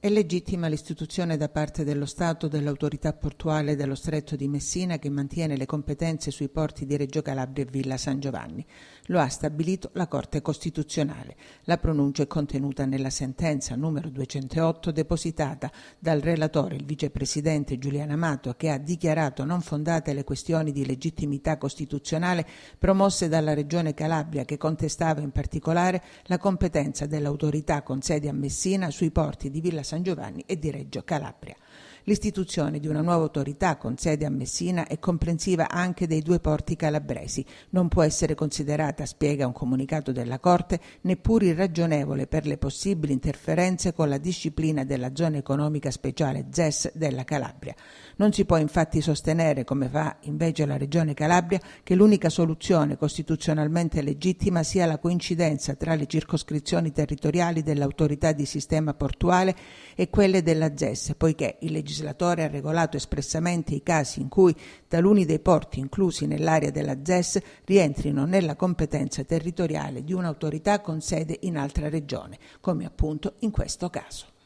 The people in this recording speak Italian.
È legittima l'istituzione da parte dello Stato dell'autorità portuale dello Stretto di Messina che mantiene le competenze sui porti di Reggio Calabria e Villa San Giovanni. Lo ha stabilito la Corte Costituzionale. La pronuncia è contenuta nella sentenza numero 208 depositata dal relatore, il vicepresidente Giuliano Amato, che ha dichiarato non fondate le questioni di legittimità costituzionale promosse dalla Regione Calabria che contestava in particolare la competenza dell'autorità con sede a Messina sui porti di Villa San San Giovanni e di Reggio Calabria. L'istituzione di una nuova autorità con sede a Messina è comprensiva anche dei due porti calabresi. Non può essere considerata, spiega un comunicato della Corte, neppure irragionevole per le possibili interferenze con la disciplina della zona economica speciale ZES della Calabria. Non si può infatti sostenere, come fa invece la Regione Calabria, che l'unica soluzione costituzionalmente legittima sia la coincidenza tra le circoscrizioni territoriali dell'autorità di sistema portuale e quelle della ZES, poiché il legislatore legislatore ha regolato espressamente i casi in cui taluni dei porti inclusi nell'area della ZES rientrino nella competenza territoriale di un'autorità con sede in altra regione, come appunto in questo caso.